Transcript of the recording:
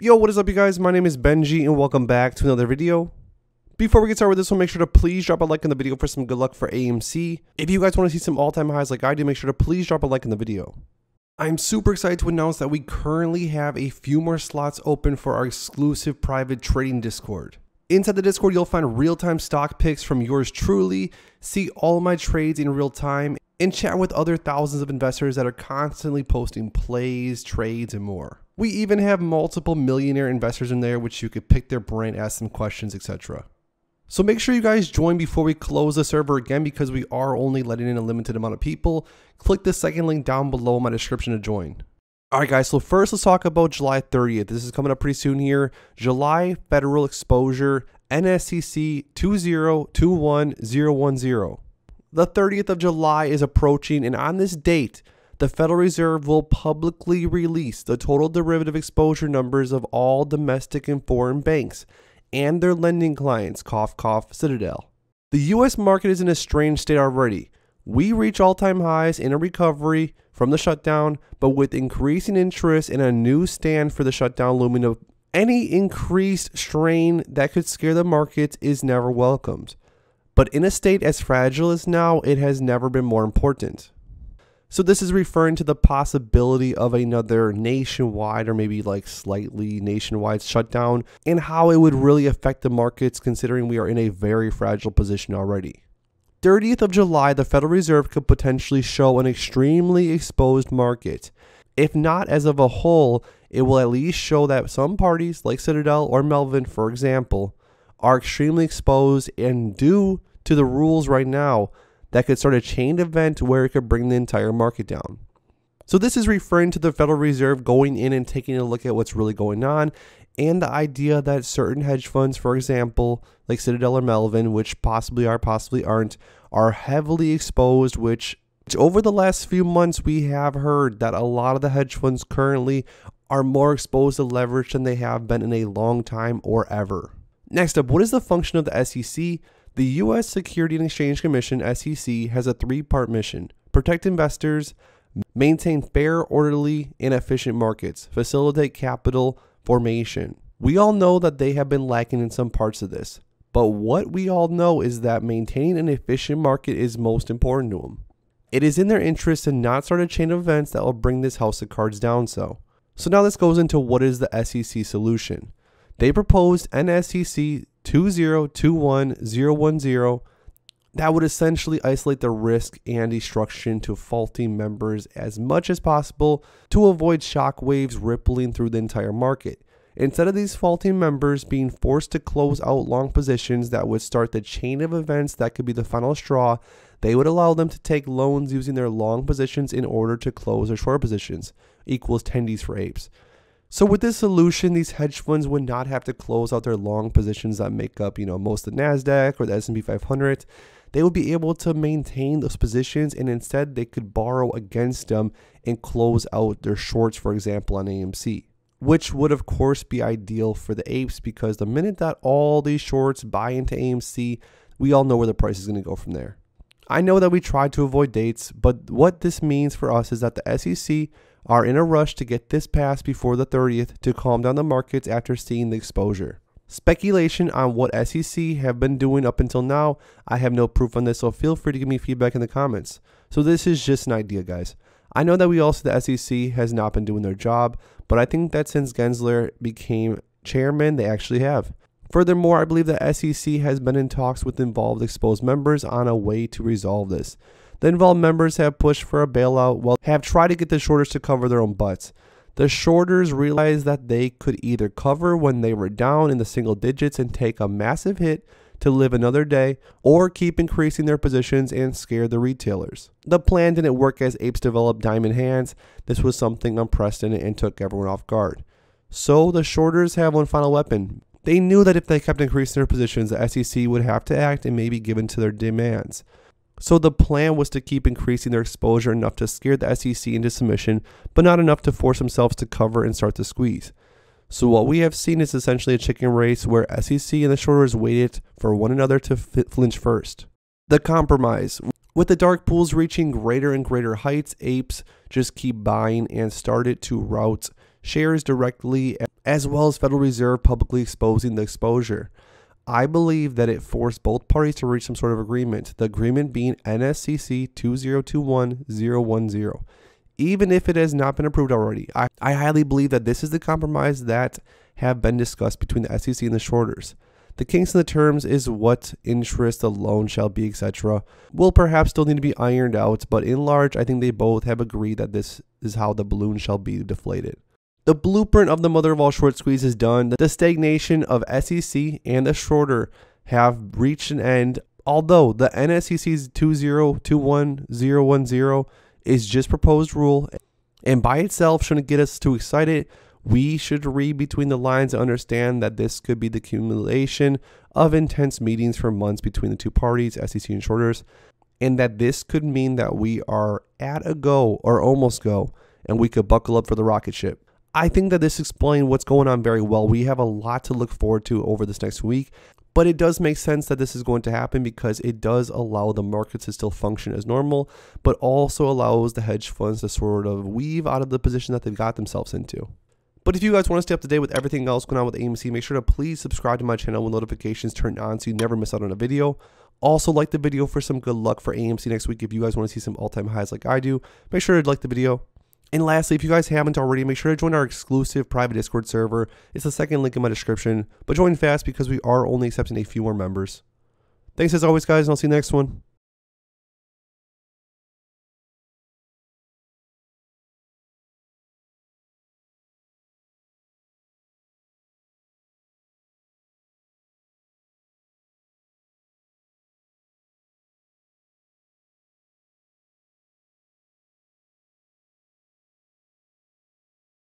Yo, what is up you guys? My name is Benji and welcome back to another video. Before we get started with this one, make sure to please drop a like in the video for some good luck for AMC. If you guys want to see some all-time highs like I do, make sure to please drop a like in the video. I'm super excited to announce that we currently have a few more slots open for our exclusive private trading Discord. Inside the Discord, you'll find real-time stock picks from yours truly, see all my trades in real time, and chat with other thousands of investors that are constantly posting plays, trades, and more. We even have multiple millionaire investors in there which you could pick their brain, ask them questions, etc. So make sure you guys join before we close the server again because we are only letting in a limited amount of people. Click the second link down below my description to join. Alright guys, so first let's talk about July 30th. This is coming up pretty soon here. July Federal Exposure NSCC 2021010. The 30th of July is approaching, and on this date, the Federal Reserve will publicly release the total derivative exposure numbers of all domestic and foreign banks and their lending clients, cough, cough, Citadel. The US market is in a strange state already. We reach all time highs in a recovery from the shutdown, but with increasing interest and a new stand for the shutdown looming, any increased strain that could scare the markets is never welcomed. But in a state as fragile as now, it has never been more important. So this is referring to the possibility of another nationwide or maybe like slightly nationwide shutdown and how it would really affect the markets considering we are in a very fragile position already. 30th of July, the Federal Reserve could potentially show an extremely exposed market. If not as of a whole, it will at least show that some parties, like Citadel or Melvin for example, are extremely exposed and due to the rules right now that could start a chain event where it could bring the entire market down. So this is referring to the Federal Reserve going in and taking a look at what's really going on and the idea that certain hedge funds, for example, like Citadel or Melvin, which possibly are, possibly aren't, are heavily exposed, which, which over the last few months we have heard that a lot of the hedge funds currently are more exposed to leverage than they have been in a long time or ever. Next up, what is the function of the SEC? The U.S. Security and Exchange Commission, SEC, has a three part mission protect investors, maintain fair, orderly, and efficient markets, facilitate capital formation. We all know that they have been lacking in some parts of this, but what we all know is that maintaining an efficient market is most important to them. It is in their interest to not start a chain of events that will bring this house of cards down so. So now this goes into what is the SEC solution. They proposed NSCC 2021010 that would essentially isolate the risk and destruction to faulty members as much as possible to avoid shock waves rippling through the entire market. Instead of these faulty members being forced to close out long positions that would start the chain of events that could be the final straw, they would allow them to take loans using their long positions in order to close their short positions, equals ten days for apes. So with this solution, these hedge funds would not have to close out their long positions that make up, you know, most of the Nasdaq or the S&P 500. They would be able to maintain those positions and instead they could borrow against them and close out their shorts, for example, on AMC, which would of course be ideal for the apes because the minute that all these shorts buy into AMC, we all know where the price is going to go from there. I know that we tried to avoid dates, but what this means for us is that the SEC are in a rush to get this passed before the 30th to calm down the markets after seeing the exposure. Speculation on what SEC have been doing up until now, I have no proof on this, so feel free to give me feedback in the comments. So this is just an idea, guys. I know that we also, the SEC has not been doing their job, but I think that since Gensler became chairman, they actually have. Furthermore, I believe the SEC has been in talks with involved exposed members on a way to resolve this. The involved members have pushed for a bailout while have tried to get the shorters to cover their own butts. The shorters realized that they could either cover when they were down in the single digits and take a massive hit to live another day or keep increasing their positions and scare the retailers. The plan didn't work as apes developed diamond hands. This was something unprecedented and took everyone off guard. So the shorters have one final weapon. They knew that if they kept increasing their positions, the SEC would have to act and maybe give in to their demands. So the plan was to keep increasing their exposure enough to scare the SEC into submission, but not enough to force themselves to cover and start to squeeze. So what we have seen is essentially a chicken race where SEC and the shorters waited for one another to flinch first. The compromise. With the dark pools reaching greater and greater heights, apes just keep buying and started to route shares directly as well as Federal Reserve publicly exposing the exposure. I believe that it forced both parties to reach some sort of agreement, the agreement being NSCC 2021010. Even if it has not been approved already, I, I highly believe that this is the compromise that have been discussed between the SEC and the shorters. The kinks in the terms is what interest the loan shall be, etc., will perhaps still need to be ironed out, but in large, I think they both have agreed that this is how the balloon shall be deflated. The blueprint of the mother of all short squeeze is done. The stagnation of SEC and the shorter have reached an end, although the NSEC's 2021010 is just proposed rule and by itself shouldn't get us too excited. We should read between the lines and understand that this could be the accumulation of intense meetings for months between the two parties, SEC and shorters, and that this could mean that we are at a go or almost go, and we could buckle up for the rocket ship. I think that this explained what's going on very well. We have a lot to look forward to over this next week, but it does make sense that this is going to happen because it does allow the markets to still function as normal, but also allows the hedge funds to sort of weave out of the position that they've got themselves into. But if you guys want to stay up to date with everything else going on with AMC, make sure to please subscribe to my channel with notifications turned on so you never miss out on a video. Also, like the video for some good luck for AMC next week. If you guys want to see some all-time highs like I do, make sure to like the video. And lastly, if you guys haven't already, make sure to join our exclusive private Discord server. It's the second link in my description, but join fast because we are only accepting a few more members. Thanks as always, guys, and I'll see you next one.